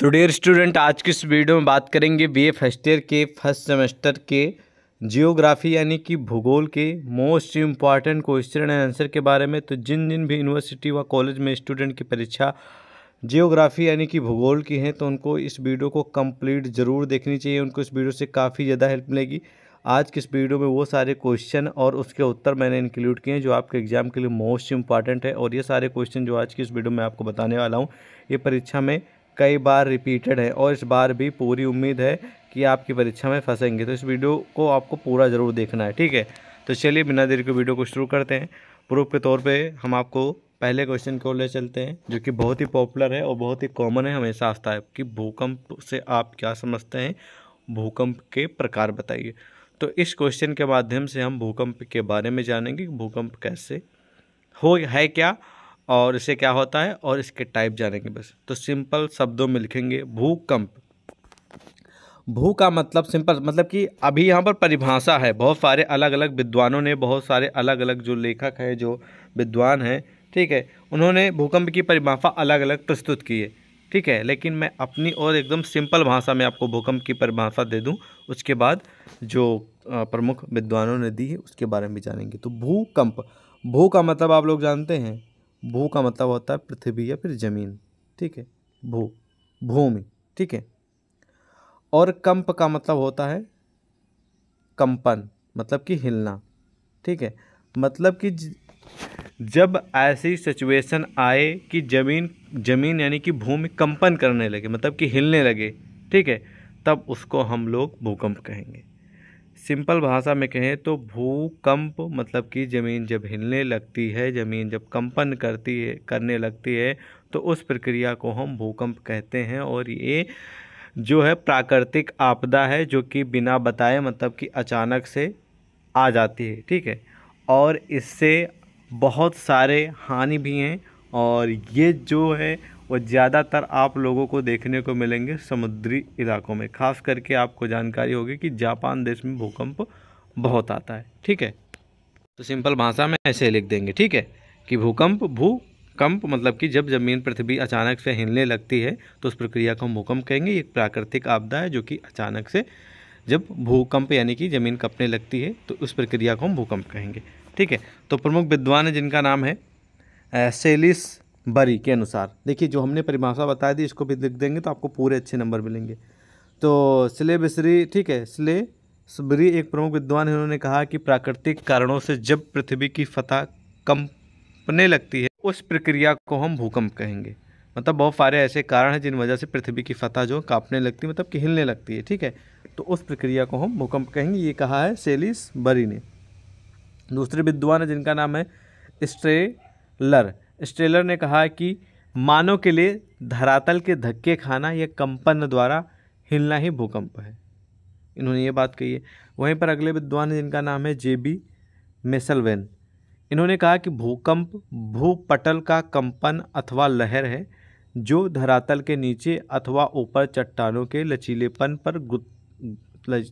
तो dear student आज की इस वीडियो में बात करेंगे बी ए फर्स्ट ईयर के फर्स्ट सेमेस्टर के जियोग्राफी यानी कि भूगोल के most important question and answer के बारे में तो जिन जिन भी यूनिवर्सिटी व कॉलेज में स्टूडेंट की परीक्षा जियोग्राफी यानी कि भूगोल की है तो उनको इस वीडियो को कंप्लीट ज़रूर देखनी चाहिए उनको इस वीडियो से काफ़ी ज़्यादा हेल्प मिलेगी आज की इस वीडियो में वो सारे क्वेश्चन और उसके उत्तर मैंने इंक्लूड किए हैं जो आपके एग्ज़ाम के लिए मोस्ट इम्पॉर्टेंट है और ये सारे क्वेश्चन जो आज की इस वीडियो में आपको बताने वाला हूँ ये परीक्षा में कई बार रिपीटेड है और इस बार भी पूरी उम्मीद है कि आपकी परीक्षा में फंसेंगे तो इस वीडियो को आपको पूरा ज़रूर देखना है ठीक है तो चलिए बिना देर के वीडियो को शुरू करते हैं प्रूफ के तौर पे हम आपको पहले क्वेश्चन को ले चलते हैं जो कि बहुत ही पॉपुलर है और बहुत ही कॉमन है हमेशा आस्था है कि भूकंप से आप क्या समझते हैं भूकंप के प्रकार बताइए तो इस क्वेश्चन के माध्यम से हम भूकंप के बारे में जानेंगे कि भूकंप कैसे हो है क्या और इसे क्या होता है और इसके टाइप जानेंगे बस तो सिंपल शब्दों में लिखेंगे भूकंप भू का मतलब सिंपल मतलब कि अभी यहाँ पर परिभाषा है बहुत सारे अलग अलग विद्वानों ने बहुत सारे अलग अलग जो लेखक हैं जो विद्वान हैं ठीक है उन्होंने भूकंप की परिभाषा अलग अलग प्रस्तुत की है ठीक है लेकिन मैं अपनी और एकदम सिंपल भाषा में आपको भूकंप की परिभाषा दे दूँ उसके बाद जो प्रमुख विद्वानों ने दी है उसके बारे में भी जानेंगे तो भूकंप भू का मतलब आप लोग जानते हैं भू का मतलब होता है पृथ्वी या फिर जमीन ठीक है भू भूमि ठीक है और कंप का मतलब होता है कंपन मतलब कि हिलना ठीक है मतलब कि जब ऐसी सिचुएशन आए कि ज़मीन ज़मीन यानी कि भूमि कंपन करने लगे मतलब कि हिलने लगे ठीक है तब उसको हम लोग भूकंप कहेंगे सिंपल भाषा में कहें तो भूकंप मतलब कि ज़मीन जब हिलने लगती है ज़मीन जब कंपन करती है करने लगती है तो उस प्रक्रिया को हम भूकंप कहते हैं और ये जो है प्राकृतिक आपदा है जो कि बिना बताए मतलब कि अचानक से आ जाती है ठीक है और इससे बहुत सारे हानि भी हैं और ये जो है वो ज़्यादातर आप लोगों को देखने को मिलेंगे समुद्री इलाकों में खास करके आपको जानकारी होगी कि जापान देश में भूकंप बहुत आता है ठीक है तो सिंपल भाषा में ऐसे लिख देंगे ठीक है कि भूकंप भू कंप मतलब कि जब जमीन पृथ्वी अचानक से हिलने लगती है तो उस प्रक्रिया को हम भूकंप कहेंगे एक प्राकृतिक आपदा है जो कि अचानक से जब भूकंप यानी कि ज़मीन कपने लगती है तो उस प्रक्रिया को हम भूकंप कहेंगे ठीक है तो प्रमुख विद्वान जिनका नाम है सेलिस बरी के अनुसार देखिए जो हमने परिभाषा बताई दी इसको भी लिख देंगे तो आपको पूरे अच्छे नंबर मिलेंगे तो स्ले बिसरी ठीक है स्ले सुबरी एक प्रमुख विद्वान है उन्होंने कहा कि प्राकृतिक कारणों से जब पृथ्वी की फतह कंपने लगती है उस प्रक्रिया को हम भूकंप कहेंगे मतलब बहुत सारे ऐसे कारण हैं जिन वजह से पृथ्वी की फतह जो कांपने लगती है मतलब कि हिलने लगती है ठीक है तो उस प्रक्रिया को हम भूकंप कहेंगे ये कहा है सेलिस बरी ने दूसरे विद्वान है जिनका नाम है स्ट्रेलर स्टेलर ने कहा कि मानव के लिए धरातल के धक्के खाना या कंपन द्वारा हिलना ही भूकंप है इन्होंने ये बात कही है वहीं पर अगले विद्वान जिनका नाम है जे बी मेसलवेन इन्होंने कहा कि भूकंप भूपटल का कंपन अथवा लहर है जो धरातल के नीचे अथवा ऊपर चट्टानों के लचीलेपन पर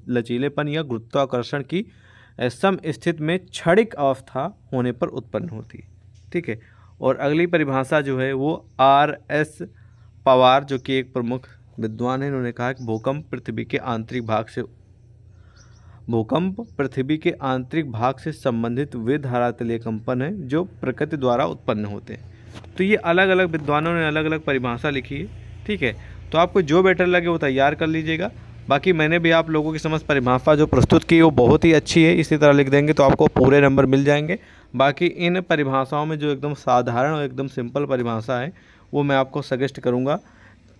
लचीलेपन या गुरुत्वाकर्षण की सम स्थिति में क्षणिक अवस्था होने पर उत्पन्न होती है ठीक है और अगली परिभाषा जो है वो आर एस पवार जो कि एक प्रमुख विद्वान है उन्होंने कहा कि भूकंप पृथ्वी के आंतरिक भाग से भूकंप पृथ्वी के आंतरिक भाग से संबंधित वे धारातलीय कंपन हैं जो प्रकृति द्वारा उत्पन्न होते हैं तो ये अलग अलग विद्वानों ने अलग अलग परिभाषा लिखी है ठीक है तो आपको जो बेटर लगे वो तैयार कर लीजिएगा बाकी मैंने भी आप लोगों की समझ परिभाषा जो प्रस्तुत की वो बहुत ही अच्छी है इसी तरह लिख देंगे तो आपको पूरे नंबर मिल जाएंगे बाकी इन परिभाषाओं में जो एकदम साधारण और एकदम सिंपल परिभाषा है वो मैं आपको सजेस्ट करूँगा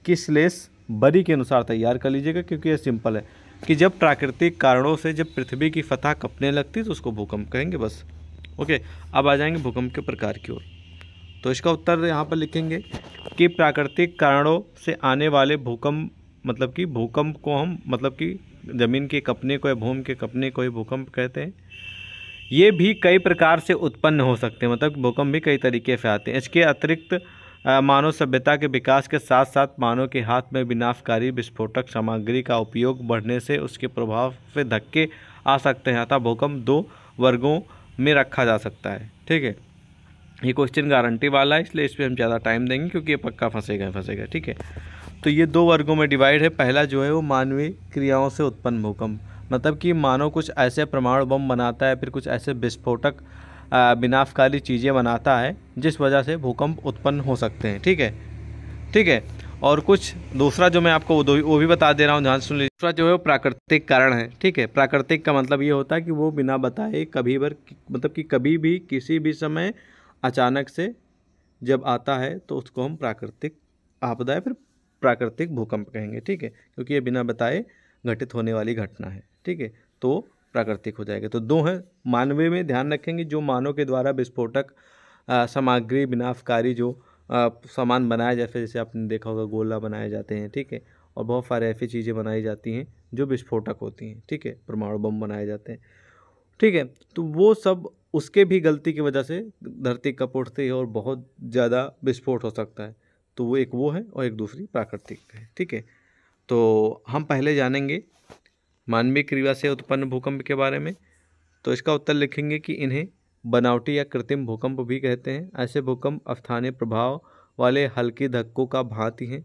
कि स्लेस बरी के अनुसार तैयार कर लीजिएगा क्योंकि ये सिंपल है कि जब प्राकृतिक कारणों से जब पृथ्वी की फतह कपने लगती तो उसको भूकंप कहेंगे बस ओके अब आ जाएंगे भूकंप के प्रकार की ओर तो इसका उत्तर यहाँ पर लिखेंगे कि प्राकृतिक कारणों से आने वाले भूकंप मतलब कि भूकंप को हम मतलब कि ज़मीन के कपने को या भूमि के कपने को ही भूकंप कहते हैं ये भी कई प्रकार से उत्पन्न हो सकते हैं मतलब भूकंप भी कई तरीके से आते हैं इसके अतिरिक्त मानव सभ्यता के विकास के साथ साथ मानव के हाथ में विनाशकारी विस्फोटक सामग्री का उपयोग बढ़ने से उसके प्रभाव से धक्के आ सकते हैं अथा भूकंप दो वर्गों में रखा जा सकता है ठीक है ये क्वेश्चन गारंटी वाला है इसलिए इस पर हम ज़्यादा टाइम देंगे क्योंकि ये पक्का फंसेगा फंसेगा ठीक है तो ये दो वर्गों में डिवाइड है पहला जो है वो मानवीय क्रियाओं से उत्पन्न भूकंप मतलब कि मानो कुछ ऐसे परमाणु बम बनाता है फिर कुछ ऐसे विस्फोटक विनाशकारी चीज़ें बनाता है जिस वजह से भूकंप उत्पन्न हो सकते हैं ठीक है ठीक है और कुछ दूसरा जो मैं आपको वो वो भी बता दे रहा हूँ ध्यान सुन लीजिए दूसरा जो है वो प्राकृतिक कारण है ठीक है प्राकृतिक का मतलब ये होता है कि वो बिना बताए कभी भर मतलब कि कभी भी किसी भी समय अचानक से जब आता है तो उसको हम प्राकृतिक आपदा या फिर प्राकृतिक भूकंप कहेंगे ठीक है क्योंकि ये बिना बताए घटित होने वाली घटना है ठीक है तो प्राकृतिक हो जाएगा तो दो हैं मानवीय में ध्यान रखेंगे जो मानव के द्वारा विस्फोटक सामग्री विनाशकारी जो सामान बनाया जाता है जैसे आपने देखा होगा गोला बनाए जाते हैं ठीक है और बहुत सारे ऐसी चीज़ें बनाई जाती हैं जो विस्फोटक होती हैं ठीक है परमाणु बम बनाए जाते हैं ठीक है तो वो सब उसके भी गलती की वजह से धरती कप उठती है और बहुत ज़्यादा विस्फोट हो सकता है तो वो एक वो है और एक दूसरी प्राकृतिक है ठीक है तो हम पहले जानेंगे मानवीय क्रिया से उत्पन्न भूकंप के बारे में तो इसका उत्तर लिखेंगे कि इन्हें बनावटी या कृत्रिम भूकंप भी कहते हैं ऐसे भूकंप स्थानीय प्रभाव वाले हल्के धक्कों का भांति हैं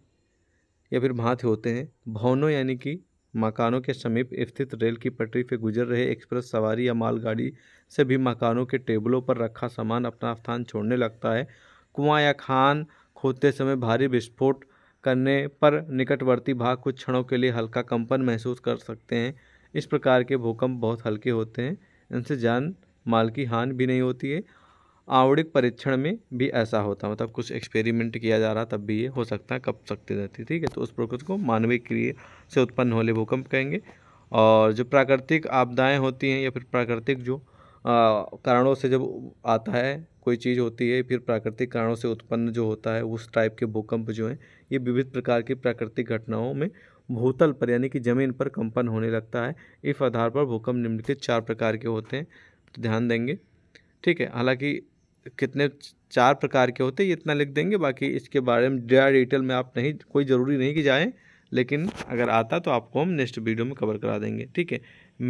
या फिर भांति होते हैं भवनों यानी कि मकानों के समीप स्थित रेल की पटरी पर गुजर रहे एक्सप्रेस सवारी या मालगाड़ी से भी मकानों के टेबलों पर रखा सामान अपना स्थान छोड़ने लगता है कुआं या खान खोदते समय भारी विस्फोट करने पर निकटवर्ती भाग कुछ क्षणों के लिए हल्का कंपन महसूस कर सकते हैं इस प्रकार के भूकंप बहुत हल्के होते हैं इनसे जान माल की हानि भी नहीं होती है आवड़िक परीक्षण में भी ऐसा होता मतलब कुछ एक्सपेरिमेंट किया जा रहा तब भी ये हो सकता है कब सकती रहती है ठीक है तो उस प्रकृति को मानवीय क्रिया से उत्पन्न होने भूकंप कहेंगे और जो प्राकृतिक आपदाएं होती हैं या फिर प्राकृतिक जो कारणों से जब आता है कोई चीज़ होती है फिर प्राकृतिक कारणों से उत्पन्न जो होता है उस टाइप के भूकंप जो हैं ये विविध प्रकार की प्राकृतिक घटनाओं में भूतल पर यानी कि ज़मीन पर कंपन होने लगता है इस आधार पर भूकंप निम्नलिखित चार प्रकार के होते हैं तो ध्यान देंगे ठीक है हालांकि कितने चार प्रकार के होते हैं ये इतना लिख देंगे बाकी इसके बारे में ड्रा डिटेल में आप नहीं कोई ज़रूरी नहीं कि जाएँ लेकिन अगर आता तो आपको हम नेक्स्ट वीडियो में कवर करा देंगे ठीक है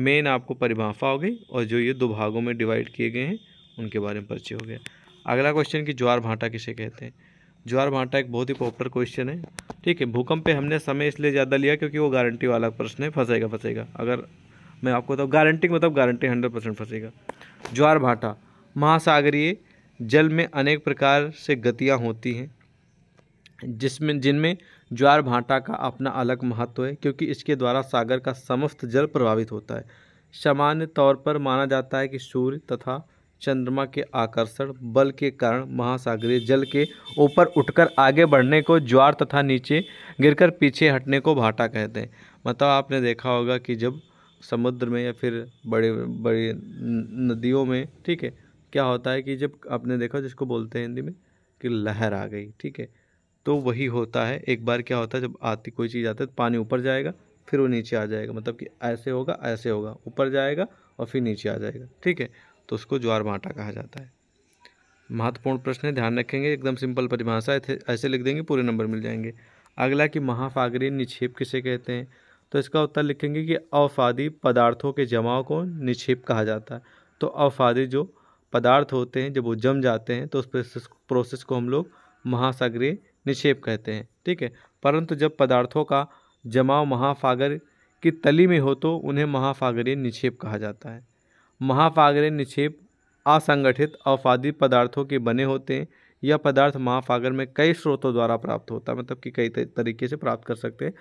मेन आपको परिभाफा हो गई और जो ये दो भागों में डिवाइड किए गए हैं उनके बारे में परिचय हो गया अगला क्वेश्चन कि ज्वार भाटा किसे कहते हैं ज्वार भाटा एक बहुत ही पॉपुलर क्वेश्चन है ठीक है भूकंप पे हमने समय इसलिए ज़्यादा लिया क्योंकि वो गारंटी वाला प्रश्न है फंसेगा फंसेगा अगर मैं आपको बताऊँ गारंटी मतलब गारंटी हंड्रेड परसेंट फंसेगा ज्वार भाटा महासागरीय जल में अनेक प्रकार से गतियाँ होती हैं जिसमें जिनमें ज्वार भाटा का अपना अलग महत्व है क्योंकि इसके द्वारा सागर का समस्त जल प्रभावित होता है सामान्य तौर पर माना जाता है कि सूर्य तथा चंद्रमा के आकर्षण बल के कारण महासागरीय जल के ऊपर उठकर आगे बढ़ने को ज्वार तथा नीचे गिरकर पीछे हटने को भाटा कहते हैं मतलब आपने देखा होगा कि जब समुद्र में या फिर बड़े बड़े नदियों में ठीक है क्या होता है कि जब आपने देखा जिसको बोलते हैं हिंदी में कि लहर आ गई ठीक है तो वही होता है एक बार क्या होता है जब आती कोई चीज़ आती है तो पानी ऊपर जाएगा फिर वो नीचे आ जाएगा मतलब कि ऐसे होगा ऐसे होगा ऊपर जाएगा और फिर नीचे आ जाएगा ठीक है तो उसको ज्वार भाटा कहा जाता है महत्वपूर्ण प्रश्न है ध्यान रखेंगे एकदम सिंपल परिभाषा ऐसे लिख देंगे पूरे नंबर मिल जाएंगे अगला कि महाफागरी निक्षेप किसे कहते हैं तो इसका उत्तर लिखेंगे कि औफादी पदार्थों के जमाव को निक्षेप कहा जाता है तो औफादी जो पदार्थ होते हैं जब वो जम जाते हैं तो उस प्रोसेस प्रोसेस को हम लोग महासागरीय निक्षेप कहते हैं ठीक है परंतु जब पदार्थों का जमाव महाफागर की तली में हो तो उन्हें महाफागरी निक्षेप कहा जाता है महाफागरे निक्षेप असंगठित औफादी पदार्थों के बने होते हैं यह पदार्थ महाफागर में कई स्रोतों द्वारा प्राप्त होता है मतलब कि कई तरीके से प्राप्त कर सकते हैं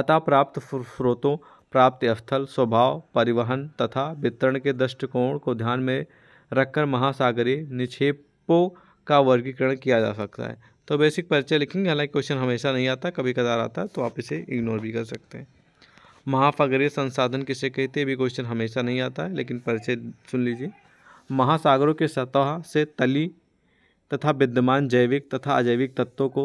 अतः प्राप्त स्रोतों प्राप्त स्थल स्वभाव परिवहन तथा वितरण के दृष्टिकोण को ध्यान में रखकर महासागरीय निक्षेपों का वर्गीकरण किया जा सकता है तो बेसिक परिचय लिखेंगे हालांकि क्वेश्चन हमेशा नहीं आता कभी कदार आता तो आप इसे इग्नोर भी कर सकते हैं महासागरीय संसाधन किसे कहते हैं भी क्वेश्चन हमेशा नहीं आता है लेकिन परिचय सुन लीजिए महासागरों के सतह से तली तथा विद्यमान जैविक तथा अजैविक तत्वों को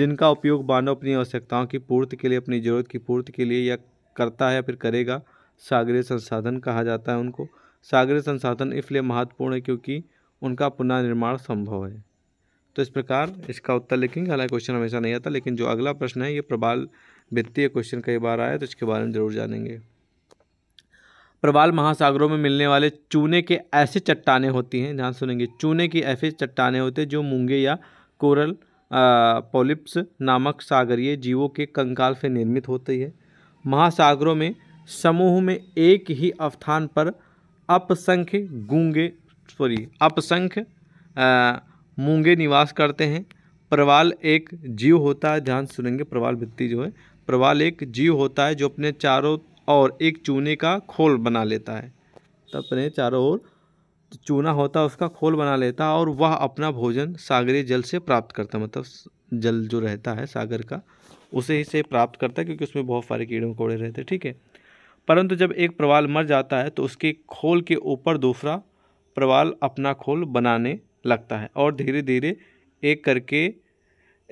जिनका उपयोग मानव अपनी आवश्यकताओं की पूर्ति के लिए अपनी ज़रूरत की पूर्ति के लिए या करता है या फिर करेगा सागरीय संसाधन कहा जाता है उनको सागरीय संसाधन इसलिए महत्वपूर्ण है क्योंकि उनका पुनर्निर्माण संभव है तो इस प्रकार इसका उत्तर लिखेंगे हालांकि क्वेश्चन हमेशा नहीं आता लेकिन जो अगला प्रश्न है ये प्रबाल वित्तीय क्वेश्चन कई बार आया तो इसके बारे में ज़रूर जानेंगे प्रवाल महासागरों में मिलने वाले चूने के ऐसे चट्टाने होती हैं जहाँ सुनेंगे चूने की ऐसे चट्टाने होते हैं जो मूंगे या कोरल पोलिप्स नामक सागरीय जीवों के कंकाल से निर्मित होती है महासागरों में समूह में एक ही अवस्थान पर अपसंख्य गूंगे सॉरी अपसंख्य मूंगे निवास करते हैं प्रवाल एक जीव होता है ध्यान सुनेंगे प्रवाल भित्ति जो है प्रवाल एक जीव होता है जो अपने चारों और एक चूने का खोल बना लेता है तो अपने चारों ओर चूना होता है उसका खोल बना लेता है और वह अपना भोजन सागरीय जल से प्राप्त करता है मतलब जल जो रहता है सागर का उसे ही से प्राप्त करता है क्योंकि उसमें बहुत सारे कीड़े मकोड़े रहते हैं ठीक है परंतु जब एक प्रवाल मर जाता है तो उसके खोल के ऊपर दूसरा प्रवाल अपना खोल बनाने लगता है और धीरे धीरे एक करके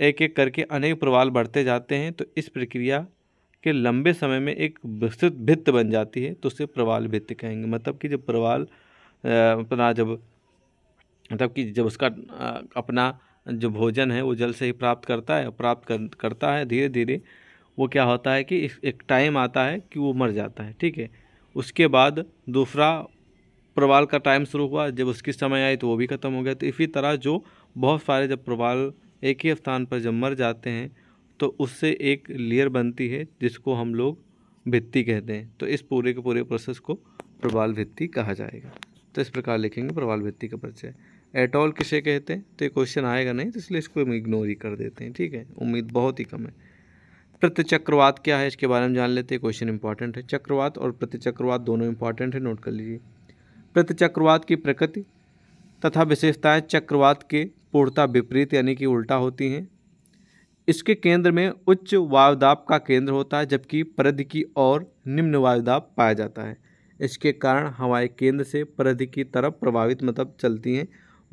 एक एक करके अनेक प्रवाल बढ़ते जाते हैं तो इस प्रक्रिया के लंबे समय में एक विस्तृत भित्त बन जाती है तो उसे प्रवाल भित्त कहेंगे मतलब कि जब प्रवाल अपना जब मतलब कि जब उसका अपना जो भोजन है वो जल से ही प्राप्त करता है प्राप्त कर, करता है धीरे धीरे वो क्या होता है कि एक टाइम आता है कि वो मर जाता है ठीक है उसके बाद दूसरा प्रवाल का टाइम शुरू हुआ जब उसकी समय आई तो वो भी ख़त्म हो गया तो इसी तरह जो बहुत सारे जब प्रवाल एक ही स्थान पर जब मर जाते हैं तो उससे एक लेयर बनती है जिसको हम लोग भित्ति कहते हैं तो इस पूरे के पूरे प्रोसेस को प्रवाल भित्ति कहा जाएगा तो इस प्रकार लिखेंगे प्रवाल भित्ति का परिचय एटॉल किसे कहते हैं तो ये क्वेश्चन आएगा नहीं तो इसलिए इसको हम इग्नोर ही कर देते हैं ठीक है उम्मीद बहुत ही कम है प्रतिचक्रवात क्या है इसके बारे में जान लेते हैं क्वेश्चन इंपॉर्टेंट है चक्रवात और प्रतिचक्रवात दोनों इंपॉर्टेंट है नोट कर लीजिए प्रतिचक्रवात की प्रकृति तथा विशेषताएं चक्रवात के पूर्णता विपरीत यानी कि उल्टा होती हैं इसके केंद्र में उच्च वायुदाब का केंद्र होता है जबकि परिधि की ओर निम्न वायुदाब पाया जाता है इसके कारण हवाएं केंद्र से परिधि की तरफ प्रभावित मतलब चलती हैं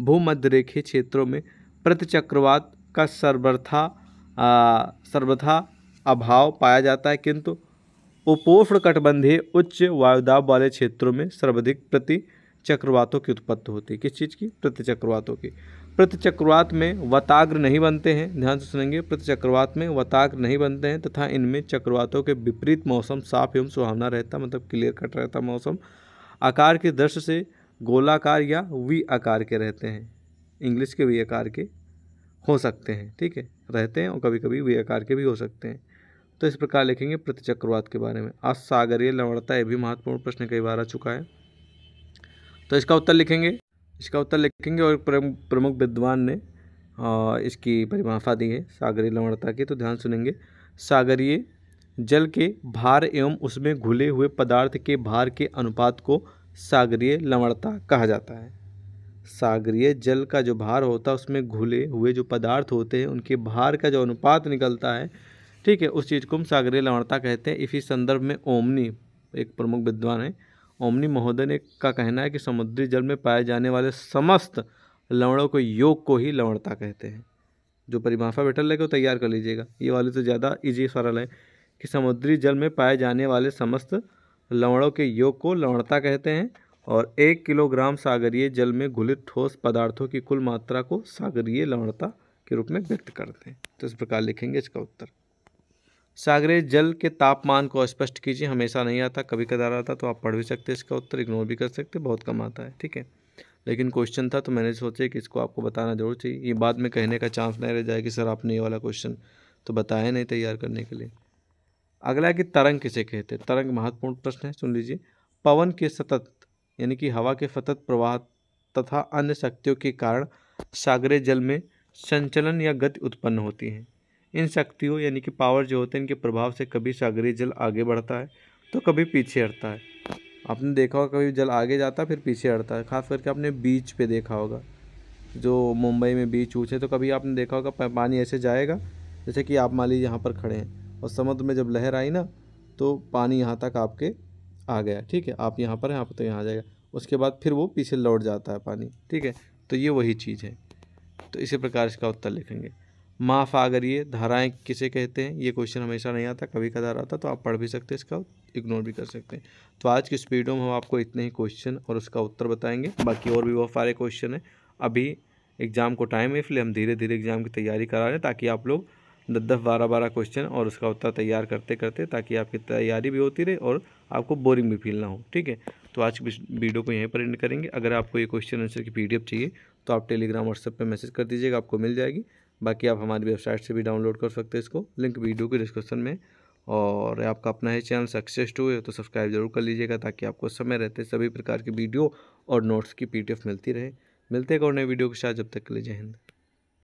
भूमध्य रेखीय क्षेत्रों में प्रतिचक्रवात का सर्वथा सर्वथा अभाव पाया जाता है किंतु उपोष्ण कटबंधीय उच्च वायुदाब वाले क्षेत्रों में सर्वाधिक प्रति चक्रवातों की उत्पत्ति होती है किस चीज़ की प्रति चक्रवातों की चक्रवात में वताग्र नहीं बनते हैं ध्यान से सुनेंगे चक्रवात में वताग्र नहीं बनते हैं तथा इनमें चक्रवातों के विपरीत मौसम साफ एवं सुहावना रहता मतलब क्लियर कट रहता मौसम आकार के दृश्य से गोलाकार या वी आकार के रहते हैं इंग्लिश के वी आकार के हो सकते हैं ठीक है रहते हैं और कभी कभी वी आकार के भी हो सकते हैं तो इस प्रकार लिखेंगे चक्रवात के बारे में असागरीय सागरीय लवणता यह भी महत्वपूर्ण प्रश्न कई बार आ चुका है तो इसका उत्तर लिखेंगे इसका उत्तर लिखेंगे और प्रमुख विद्वान ने इसकी परिभाषा दी है सागरीय लवणता की तो ध्यान सुनेंगे सागरीय जल के भार एवं उसमें घुले हुए पदार्थ के भार के अनुपात को सागरीय लवणता कहा जाता है सागरीय जल का जो भार होता है उसमें घुले हुए जो पदार्थ होते हैं उनके भार का जो अनुपात निकलता है ठीक है उस चीज़ को हम सागरीय लवणता कहते हैं इसी संदर्भ में ओमनी एक प्रमुख विद्वान है ओमनी महोदय ने का कहना है कि समुद्री जल में पाए जाने वाले समस्त लवणों को योग को ही लवणता कहते हैं जो परिभाषा बैठल लगे वो तैयार कर लीजिएगा ये वाली तो ज़्यादा इजी सरल है कि समुद्री जल में पाए जाने वाले समस्त लवणों के योग को लवणता कहते हैं और एक किलोग्राम सागरीय जल में घुलित ठोस पदार्थों की कुल मात्रा को सागरीय लवणता के रूप में व्यक्त करते हैं तो इस प्रकार लिखेंगे इसका उत्तर सागरीय जल के तापमान को स्पष्ट कीजिए हमेशा नहीं आता कभी कदार आता तो आप पढ़ भी सकते इसका उत्तर इग्नोर भी कर सकते बहुत कम आता है ठीक है लेकिन क्वेश्चन था तो मैंने सोचा कि इसको आपको बताना जरूर चाहिए ये बाद में कहने का चांस नहीं रह जाए कि सर आपने ये वाला क्वेश्चन तो बताया नहीं तैयार करने के लिए अगला है कि तरंग किसे कहते हैं तरंग महत्वपूर्ण प्रश्न है सुन लीजिए पवन के सतत यानी कि हवा के सतत प्रवाह तथा अन्य शक्तियों के कारण सागरीय जल में संचलन या गति उत्पन्न होती है इन शक्तियों यानी कि पावर जो होते हैं इनके प्रभाव से कभी सागरीय जल आगे बढ़ता है तो कभी पीछे हटता है आपने देखा होगा कभी जल आगे जाता है फिर पीछे हटता है खास करके आपने बीच पे देखा होगा जो मुंबई में बीच ऊँचे तो कभी आपने देखा होगा पानी ऐसे जाएगा जैसे कि आप मान लीजिए यहाँ पर खड़े हैं और समुद्र में जब लहर आई ना तो पानी यहाँ तक आपके आ गया ठीक है आप यहाँ पर हैं आप तो यहाँ आ जाएगा उसके बाद फिर वो पीछे लौट जाता है पानी ठीक है तो ये वही चीज़ है तो इसी प्रकार इसका उत्तर लिखेंगे माफ महाफागरीय धाराएं किसे कहते हैं ये क्वेश्चन हमेशा नहीं आता कभी कदार आता तो आप पढ़ भी सकते हैं इसका इग्नोर भी कर सकते हैं तो आज की इस में हम आपको इतने ही क्वेश्चन और उसका उत्तर बताएंगे बाकी और भी बहुत सारे क्वेश्चन हैं अभी एग्ज़ाम को टाइम है इसलिए हम धीरे धीरे एग्ज़ाम की तैयारी करा रहे हैं ताकि आप लोग दस दस बारह बारह क्वेश्चन और उसका उत्तर तैयार करते करते ताकि आपकी तैयारी भी होती रहे और आपको बोरिंग भी फील ना हो ठीक है तो आज की वीडियो को यहीं पर एंड करेंगे अगर आपको ये क्वेश्चन आंसर की पीडीएफ चाहिए तो आप टेलीग्राम व्हाट्सएप पर मैसेज कर दीजिएगा आपको मिल जाएगी बाकी आप हमारी वेबसाइट से भी डाउनलोड कर सकते हैं इसको लिंक वीडियो के डिस्क्रिप्शन में और आपका अपना ही चैनल सक्सेस टू है तो सब्सक्राइब जरूर कर लीजिएगा ताकि आपको समय रहते सभी प्रकार की वीडियो और नोट्स की पीडीएफ मिलती रहे मिलते हैं और नए वीडियो के साथ जब तक के लिए जय हिंद